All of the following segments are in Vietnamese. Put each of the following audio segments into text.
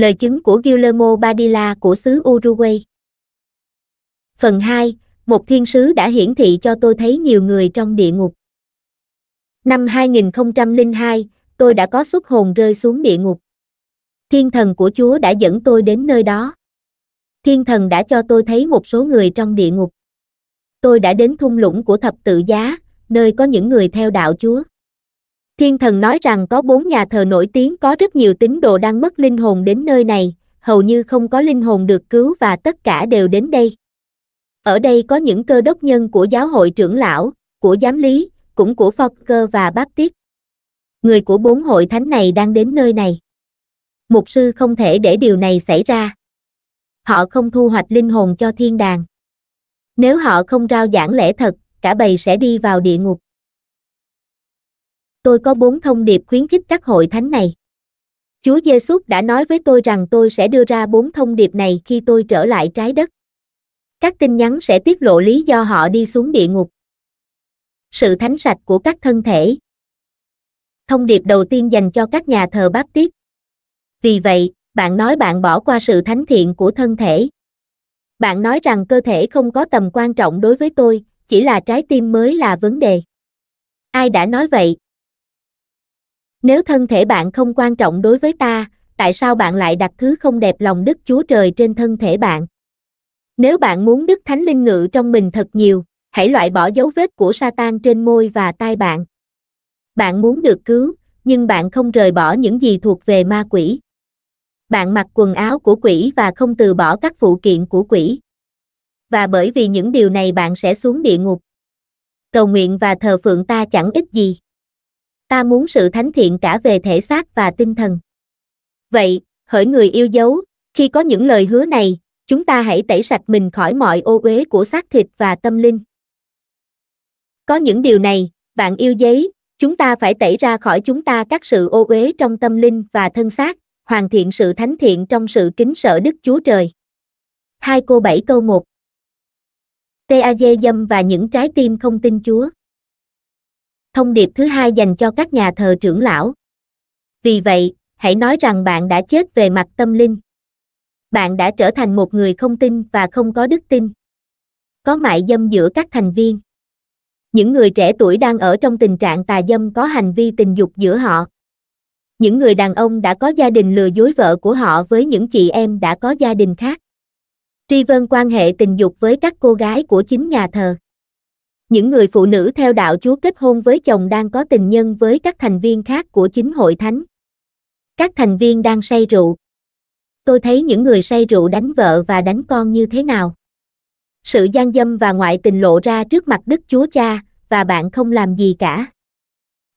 lời chứng của Guillermo Badilla của xứ Uruguay. Phần 2, một thiên sứ đã hiển thị cho tôi thấy nhiều người trong địa ngục. Năm 2002, tôi đã có xuất hồn rơi xuống địa ngục. Thiên thần của Chúa đã dẫn tôi đến nơi đó. Thiên thần đã cho tôi thấy một số người trong địa ngục. Tôi đã đến thung lũng của thập tự giá, nơi có những người theo đạo Chúa. Thiên thần nói rằng có bốn nhà thờ nổi tiếng có rất nhiều tín đồ đang mất linh hồn đến nơi này, hầu như không có linh hồn được cứu và tất cả đều đến đây. Ở đây có những cơ đốc nhân của giáo hội trưởng lão, của giám lý, cũng của cơ và tiết. Người của bốn hội thánh này đang đến nơi này. Mục sư không thể để điều này xảy ra. Họ không thu hoạch linh hồn cho thiên đàng. Nếu họ không rao giảng lẽ thật, cả bầy sẽ đi vào địa ngục tôi có bốn thông điệp khuyến khích các hội thánh này. Chúa Giêsu đã nói với tôi rằng tôi sẽ đưa ra bốn thông điệp này khi tôi trở lại trái đất. Các tin nhắn sẽ tiết lộ lý do họ đi xuống địa ngục. Sự thánh sạch của các thân thể. Thông điệp đầu tiên dành cho các nhà thờ báp tít. Vì vậy, bạn nói bạn bỏ qua sự thánh thiện của thân thể. Bạn nói rằng cơ thể không có tầm quan trọng đối với tôi, chỉ là trái tim mới là vấn đề. Ai đã nói vậy, nếu thân thể bạn không quan trọng đối với ta, tại sao bạn lại đặt thứ không đẹp lòng Đức Chúa Trời trên thân thể bạn? Nếu bạn muốn Đức Thánh Linh ngự trong mình thật nhiều, hãy loại bỏ dấu vết của Satan trên môi và tai bạn. Bạn muốn được cứu, nhưng bạn không rời bỏ những gì thuộc về ma quỷ. Bạn mặc quần áo của quỷ và không từ bỏ các phụ kiện của quỷ. Và bởi vì những điều này bạn sẽ xuống địa ngục. Cầu nguyện và thờ phượng ta chẳng ích gì ta muốn sự thánh thiện cả về thể xác và tinh thần. Vậy, hỡi người yêu dấu, khi có những lời hứa này, chúng ta hãy tẩy sạch mình khỏi mọi ô uế của xác thịt và tâm linh. Có những điều này, bạn yêu giấy, chúng ta phải tẩy ra khỏi chúng ta các sự ô uế trong tâm linh và thân xác, hoàn thiện sự thánh thiện trong sự kính sợ Đức Chúa Trời. 2 cô 7 câu 1 TAG dâm và những trái tim không tin Chúa thông điệp thứ hai dành cho các nhà thờ trưởng lão. Vì vậy, hãy nói rằng bạn đã chết về mặt tâm linh. Bạn đã trở thành một người không tin và không có đức tin. Có mại dâm giữa các thành viên. Những người trẻ tuổi đang ở trong tình trạng tà dâm có hành vi tình dục giữa họ. Những người đàn ông đã có gia đình lừa dối vợ của họ với những chị em đã có gia đình khác. Tri Vân quan hệ tình dục với các cô gái của chính nhà thờ những người phụ nữ theo đạo Chúa kết hôn với chồng đang có tình nhân với các thành viên khác của chính hội thánh. Các thành viên đang say rượu. Tôi thấy những người say rượu đánh vợ và đánh con như thế nào. Sự gian dâm và ngoại tình lộ ra trước mặt Đức Chúa Cha, và bạn không làm gì cả.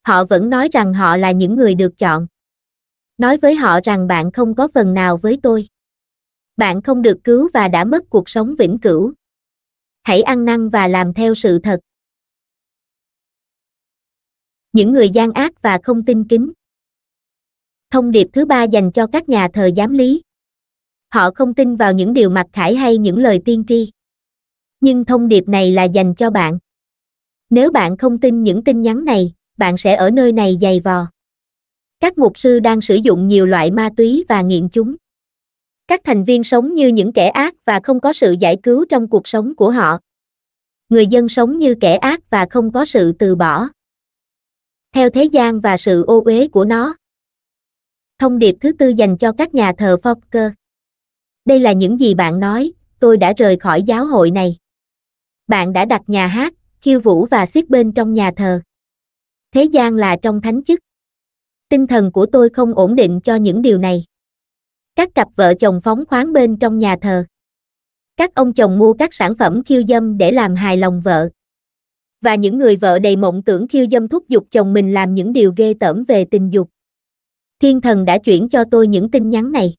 Họ vẫn nói rằng họ là những người được chọn. Nói với họ rằng bạn không có phần nào với tôi. Bạn không được cứu và đã mất cuộc sống vĩnh cửu hãy ăn năn và làm theo sự thật. Những người gian ác và không tin kính. Thông điệp thứ ba dành cho các nhà thờ giám lý. Họ không tin vào những điều mặc khải hay những lời tiên tri. Nhưng thông điệp này là dành cho bạn. Nếu bạn không tin những tin nhắn này, bạn sẽ ở nơi này dày vò. Các mục sư đang sử dụng nhiều loại ma túy và nghiện chúng. Các thành viên sống như những kẻ ác và không có sự giải cứu trong cuộc sống của họ. Người dân sống như kẻ ác và không có sự từ bỏ. Theo thế gian và sự ô uế của nó. Thông điệp thứ tư dành cho các nhà thờ Fokker. Đây là những gì bạn nói, tôi đã rời khỏi giáo hội này. Bạn đã đặt nhà hát, khiêu vũ và xiết bên trong nhà thờ. Thế gian là trong thánh chức. Tinh thần của tôi không ổn định cho những điều này. Các cặp vợ chồng phóng khoáng bên trong nhà thờ. Các ông chồng mua các sản phẩm khiêu dâm để làm hài lòng vợ. Và những người vợ đầy mộng tưởng khiêu dâm thúc giục chồng mình làm những điều ghê tởm về tình dục. Thiên thần đã chuyển cho tôi những tin nhắn này.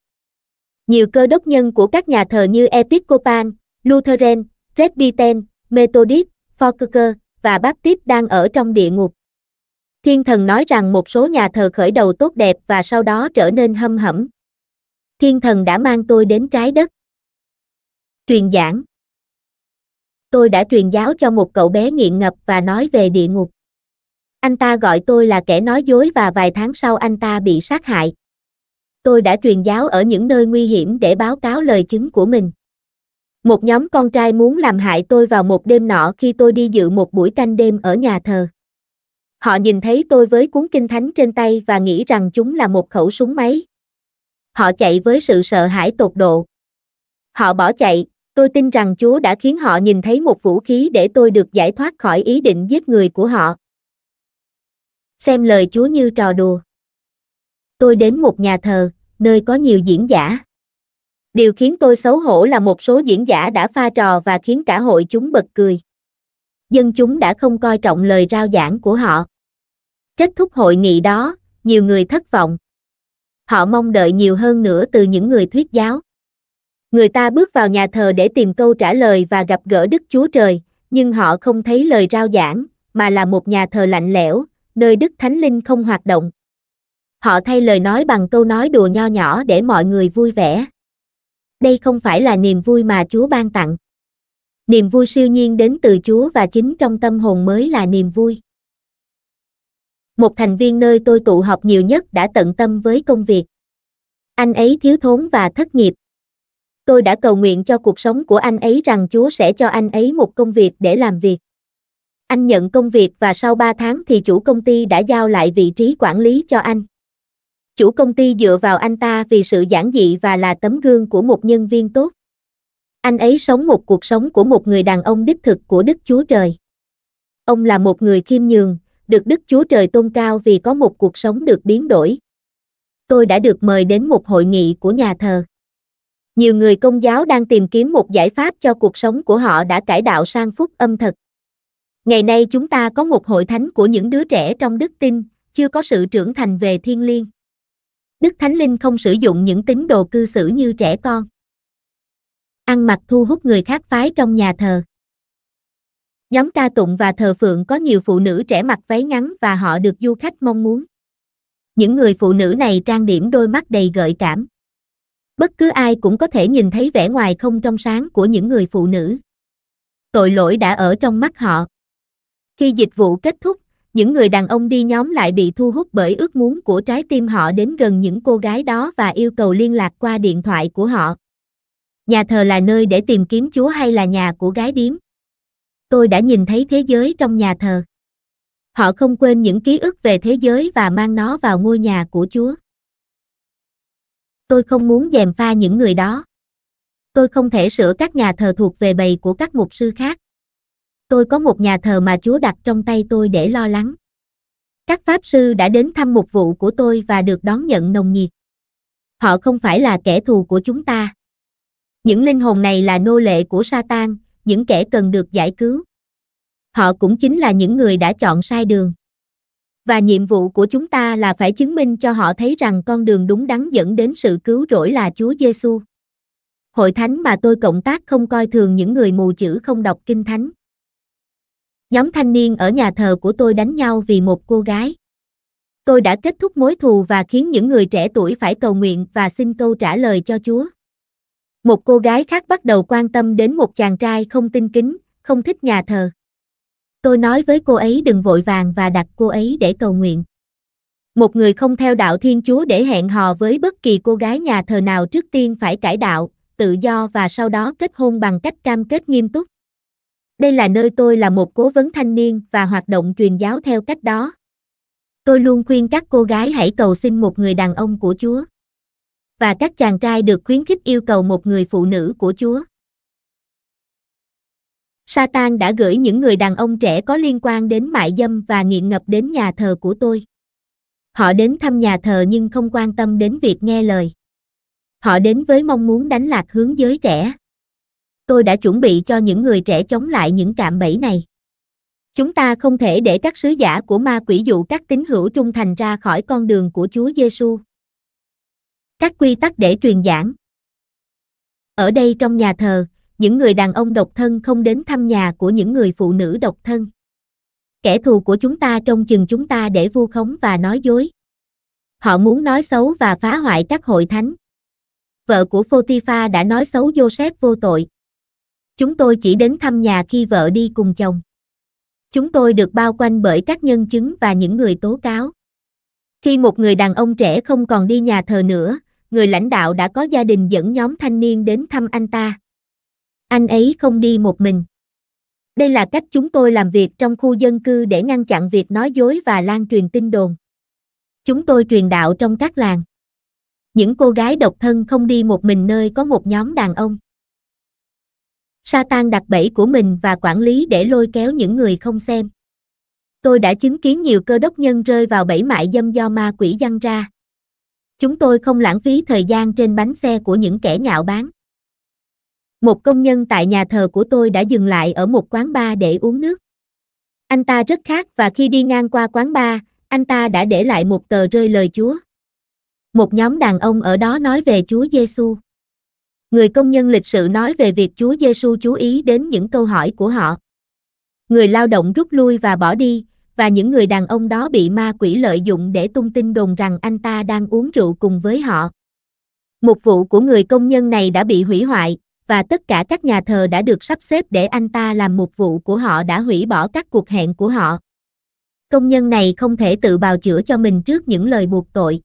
Nhiều cơ đốc nhân của các nhà thờ như Episcopal, Lutheran, Presbyterian, Methodist, Fokker và Baptist đang ở trong địa ngục. Thiên thần nói rằng một số nhà thờ khởi đầu tốt đẹp và sau đó trở nên hâm hẩm thiên thần đã mang tôi đến trái đất. Truyền giảng Tôi đã truyền giáo cho một cậu bé nghiện ngập và nói về địa ngục. Anh ta gọi tôi là kẻ nói dối và vài tháng sau anh ta bị sát hại. Tôi đã truyền giáo ở những nơi nguy hiểm để báo cáo lời chứng của mình. Một nhóm con trai muốn làm hại tôi vào một đêm nọ khi tôi đi dự một buổi canh đêm ở nhà thờ. Họ nhìn thấy tôi với cuốn kinh thánh trên tay và nghĩ rằng chúng là một khẩu súng máy, họ chạy với sự sợ hãi tột độ. Họ bỏ chạy, tôi tin rằng Chúa đã khiến họ nhìn thấy một vũ khí để tôi được giải thoát khỏi ý định giết người của họ. Xem lời Chúa như trò đùa. Tôi đến một nhà thờ, nơi có nhiều diễn giả. Điều khiến tôi xấu hổ là một số diễn giả đã pha trò và khiến cả hội chúng bật cười. Dân chúng đã không coi trọng lời rao giảng của họ. Kết thúc hội nghị đó, nhiều người thất vọng họ mong đợi nhiều hơn nữa từ những người thuyết giáo. Người ta bước vào nhà thờ để tìm câu trả lời và gặp gỡ Đức Chúa Trời, nhưng họ không thấy lời rao giảng, mà là một nhà thờ lạnh lẽo, nơi Đức Thánh Linh không hoạt động. Họ thay lời nói bằng câu nói đùa nho nhỏ để mọi người vui vẻ. Đây không phải là niềm vui mà Chúa ban tặng. Niềm vui siêu nhiên đến từ Chúa và chính trong tâm hồn mới là niềm vui một thành viên nơi tôi tụ họp nhiều nhất đã tận tâm với công việc. Anh ấy thiếu thốn và thất nghiệp. Tôi đã cầu nguyện cho cuộc sống của anh ấy rằng Chúa sẽ cho anh ấy một công việc để làm việc. Anh nhận công việc và sau 3 tháng thì chủ công ty đã giao lại vị trí quản lý cho anh. Chủ công ty dựa vào anh ta vì sự giản dị và là tấm gương của một nhân viên tốt. Anh ấy sống một cuộc sống của một người đàn ông đích thực của Đức Chúa Trời. Ông là một người khiêm nhường, được Đức Chúa Trời tôn cao vì có một cuộc sống được biến đổi. Tôi đã được mời đến một hội nghị của nhà thờ. Nhiều người công giáo đang tìm kiếm một giải pháp cho cuộc sống của họ đã cải đạo sang phúc âm thật. Ngày nay chúng ta có một hội thánh của những đứa trẻ trong đức tin, chưa có sự trưởng thành về thiên liêng. Đức Thánh Linh không sử dụng những tín đồ cư xử như trẻ con. Ăn mặc thu hút người khác phái trong nhà thờ. Nhóm ca tụng và thờ phượng có nhiều phụ nữ trẻ mặc váy ngắn và họ được du khách mong muốn. Những người phụ nữ này trang điểm đôi mắt đầy gợi cảm. Bất cứ ai cũng có thể nhìn thấy vẻ ngoài không trong sáng của những người phụ nữ. Tội lỗi đã ở trong mắt họ. Khi dịch vụ kết thúc, những người đàn ông đi nhóm lại bị thu hút bởi ước muốn của trái tim họ đến gần những cô gái đó và yêu cầu liên lạc qua điện thoại của họ. Nhà thờ là nơi để tìm kiếm Chúa hay là nhà của gái điếm? tôi đã nhìn thấy thế giới trong nhà thờ. Họ không quên những ký ức về thế giới và mang nó vào ngôi nhà của Chúa. Tôi không muốn dèm pha những người đó. Tôi không thể sửa các nhà thờ thuộc về bầy của các mục sư khác. Tôi có một nhà thờ mà Chúa đặt trong tay tôi để lo lắng. Các pháp sư đã đến thăm mục vụ của tôi và được đón nhận nồng nhiệt. Họ không phải là kẻ thù của chúng ta. Những linh hồn này là nô lệ của Satan, những kẻ cần được giải cứu. Họ cũng chính là những người đã chọn sai đường. Và nhiệm vụ của chúng ta là phải chứng minh cho họ thấy rằng con đường đúng đắn dẫn đến sự cứu rỗi là Chúa Giêsu. Hội thánh mà tôi cộng tác không coi thường những người mù chữ không đọc kinh thánh. Nhóm thanh niên ở nhà thờ của tôi đánh nhau vì một cô gái. Tôi đã kết thúc mối thù và khiến những người trẻ tuổi phải cầu nguyện và xin câu trả lời cho Chúa một cô gái khác bắt đầu quan tâm đến một chàng trai không tinh kính, không thích nhà thờ. Tôi nói với cô ấy đừng vội vàng và đặt cô ấy để cầu nguyện. Một người không theo đạo Thiên Chúa để hẹn hò với bất kỳ cô gái nhà thờ nào trước tiên phải cải đạo, tự do và sau đó kết hôn bằng cách cam kết nghiêm túc. Đây là nơi tôi là một cố vấn thanh niên và hoạt động truyền giáo theo cách đó. Tôi luôn khuyên các cô gái hãy cầu xin một người đàn ông của Chúa và các chàng trai được khuyến khích yêu cầu một người phụ nữ của Chúa. Satan đã gửi những người đàn ông trẻ có liên quan đến mại dâm và nghiện ngập đến nhà thờ của tôi. Họ đến thăm nhà thờ nhưng không quan tâm đến việc nghe lời. Họ đến với mong muốn đánh lạc hướng giới trẻ. Tôi đã chuẩn bị cho những người trẻ chống lại những cạm bẫy này. Chúng ta không thể để các sứ giả của ma quỷ dụ các tín hữu trung thành ra khỏi con đường của Chúa Giêsu các quy tắc để truyền giảng. Ở đây trong nhà thờ, những người đàn ông độc thân không đến thăm nhà của những người phụ nữ độc thân. Kẻ thù của chúng ta trông chừng chúng ta để vu khống và nói dối. Họ muốn nói xấu và phá hoại các hội thánh. Vợ của Photifa đã nói xấu Joseph vô tội. Chúng tôi chỉ đến thăm nhà khi vợ đi cùng chồng. Chúng tôi được bao quanh bởi các nhân chứng và những người tố cáo. Khi một người đàn ông trẻ không còn đi nhà thờ nữa, người lãnh đạo đã có gia đình dẫn nhóm thanh niên đến thăm anh ta. Anh ấy không đi một mình. Đây là cách chúng tôi làm việc trong khu dân cư để ngăn chặn việc nói dối và lan truyền tin đồn. Chúng tôi truyền đạo trong các làng. Những cô gái độc thân không đi một mình nơi có một nhóm đàn ông. Satan đặt bẫy của mình và quản lý để lôi kéo những người không xem. Tôi đã chứng kiến nhiều cơ đốc nhân rơi vào bẫy mại dâm do ma quỷ dăng ra. Chúng tôi không lãng phí thời gian trên bánh xe của những kẻ nhạo báng. Một công nhân tại nhà thờ của tôi đã dừng lại ở một quán bar để uống nước. Anh ta rất khát và khi đi ngang qua quán bar, anh ta đã để lại một tờ rơi lời Chúa. Một nhóm đàn ông ở đó nói về Chúa Giêsu. Người công nhân lịch sự nói về việc Chúa Giêsu chú ý đến những câu hỏi của họ. Người lao động rút lui và bỏ đi, và những người đàn ông đó bị ma quỷ lợi dụng để tung tin đồn rằng anh ta đang uống rượu cùng với họ. mục vụ của người công nhân này đã bị hủy hoại, và tất cả các nhà thờ đã được sắp xếp để anh ta làm mục vụ của họ đã hủy bỏ các cuộc hẹn của họ. Công nhân này không thể tự bào chữa cho mình trước những lời buộc tội.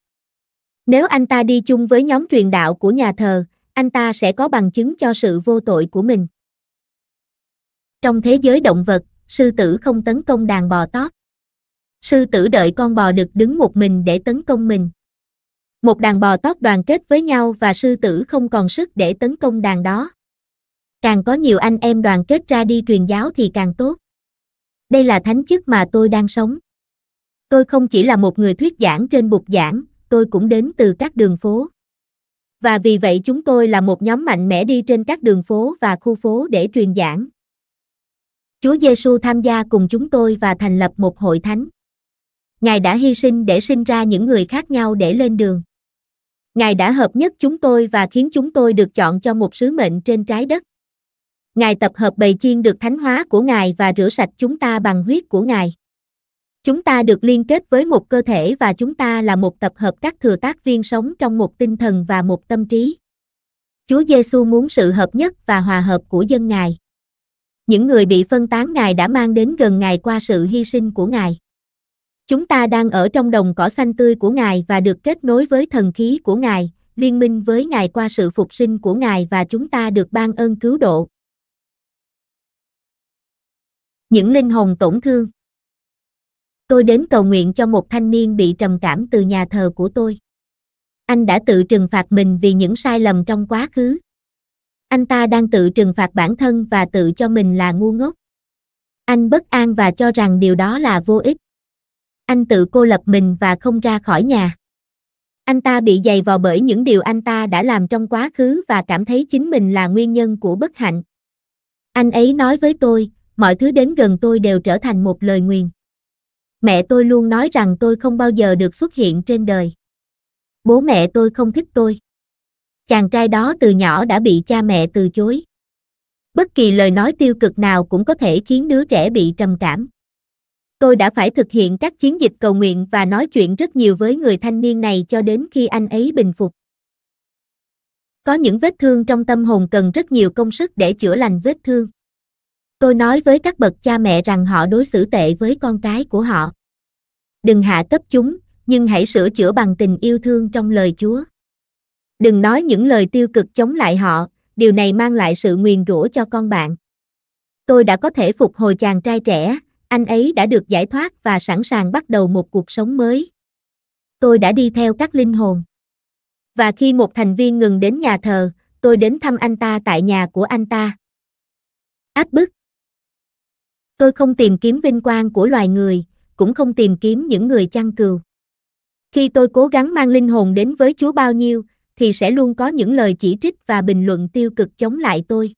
Nếu anh ta đi chung với nhóm truyền đạo của nhà thờ, anh ta sẽ có bằng chứng cho sự vô tội của mình. Trong thế giới động vật, sư tử không tấn công đàn bò tót sư tử đợi con bò đực đứng một mình để tấn công mình. Một đàn bò tót đoàn kết với nhau và sư tử không còn sức để tấn công đàn đó. Càng có nhiều anh em đoàn kết ra đi truyền giáo thì càng tốt. Đây là thánh chức mà tôi đang sống. Tôi không chỉ là một người thuyết giảng trên bục giảng, tôi cũng đến từ các đường phố. Và vì vậy chúng tôi là một nhóm mạnh mẽ đi trên các đường phố và khu phố để truyền giảng. Chúa Giêsu tham gia cùng chúng tôi và thành lập một hội thánh. Ngài đã hy sinh để sinh ra những người khác nhau để lên đường. Ngài đã hợp nhất chúng tôi và khiến chúng tôi được chọn cho một sứ mệnh trên trái đất. Ngài tập hợp bầy chiên được thánh hóa của Ngài và rửa sạch chúng ta bằng huyết của Ngài. Chúng ta được liên kết với một cơ thể và chúng ta là một tập hợp các thừa tác viên sống trong một tinh thần và một tâm trí. Chúa Giêsu muốn sự hợp nhất và hòa hợp của dân Ngài. Những người bị phân tán Ngài đã mang đến gần Ngài qua sự hy sinh của Ngài. Chúng ta đang ở trong đồng cỏ xanh tươi của Ngài và được kết nối với thần khí của Ngài, liên minh với Ngài qua sự phục sinh của Ngài và chúng ta được ban ơn cứu độ. Những linh hồn tổn thương Tôi đến cầu nguyện cho một thanh niên bị trầm cảm từ nhà thờ của tôi. Anh đã tự trừng phạt mình vì những sai lầm trong quá khứ. Anh ta đang tự trừng phạt bản thân và tự cho mình là ngu ngốc. Anh bất an và cho rằng điều đó là vô ích anh tự cô lập mình và không ra khỏi nhà. Anh ta bị dày vò bởi những điều anh ta đã làm trong quá khứ và cảm thấy chính mình là nguyên nhân của bất hạnh. Anh ấy nói với tôi, mọi thứ đến gần tôi đều trở thành một lời nguyền. Mẹ tôi luôn nói rằng tôi không bao giờ được xuất hiện trên đời. Bố mẹ tôi không thích tôi. Chàng trai đó từ nhỏ đã bị cha mẹ từ chối. Bất kỳ lời nói tiêu cực nào cũng có thể khiến đứa trẻ bị trầm cảm. Tôi đã phải thực hiện các chiến dịch cầu nguyện và nói chuyện rất nhiều với người thanh niên này cho đến khi anh ấy bình phục. Có những vết thương trong tâm hồn cần rất nhiều công sức để chữa lành vết thương. Tôi nói với các bậc cha mẹ rằng họ đối xử tệ với con cái của họ. Đừng hạ cấp chúng, nhưng hãy sửa chữa bằng tình yêu thương trong lời Chúa. Đừng nói những lời tiêu cực chống lại họ, điều này mang lại sự nguyền rủa cho con bạn. Tôi đã có thể phục hồi chàng trai trẻ, anh ấy đã được giải thoát và sẵn sàng bắt đầu một cuộc sống mới. Tôi đã đi theo các linh hồn. Và khi một thành viên ngừng đến nhà thờ, tôi đến thăm anh ta tại nhà của anh ta. Áp bức. Tôi không tìm kiếm vinh quang của loài người, cũng không tìm kiếm những người chăn cừu. Khi tôi cố gắng mang linh hồn đến với Chúa bao nhiêu, thì sẽ luôn có những lời chỉ trích và bình luận tiêu cực chống lại tôi.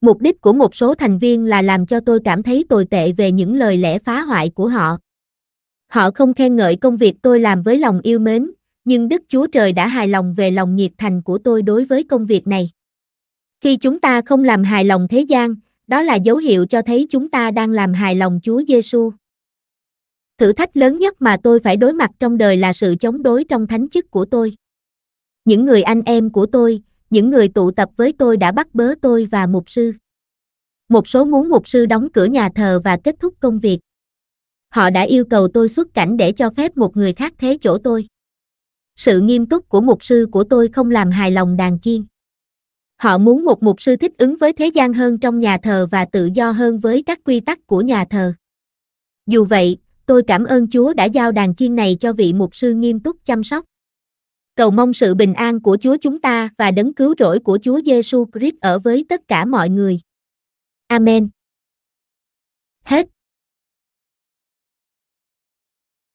Mục đích của một số thành viên là làm cho tôi cảm thấy tồi tệ về những lời lẽ phá hoại của họ. Họ không khen ngợi công việc tôi làm với lòng yêu mến, nhưng Đức Chúa Trời đã hài lòng về lòng nhiệt thành của tôi đối với công việc này. Khi chúng ta không làm hài lòng thế gian, đó là dấu hiệu cho thấy chúng ta đang làm hài lòng Chúa Giêsu. Thử thách lớn nhất mà tôi phải đối mặt trong đời là sự chống đối trong thánh chức của tôi. Những người anh em của tôi, những người tụ tập với tôi đã bắt bớ tôi và mục sư. Một số muốn mục sư đóng cửa nhà thờ và kết thúc công việc. Họ đã yêu cầu tôi xuất cảnh để cho phép một người khác thế chỗ tôi. Sự nghiêm túc của mục sư của tôi không làm hài lòng đàn chiên. Họ muốn một mục sư thích ứng với thế gian hơn trong nhà thờ và tự do hơn với các quy tắc của nhà thờ. Dù vậy, tôi cảm ơn Chúa đã giao đàn chiên này cho vị mục sư nghiêm túc chăm sóc cầu mong sự bình an của Chúa chúng ta và đấng cứu rỗi của Chúa Giêsu Christ ở với tất cả mọi người. Amen. Hết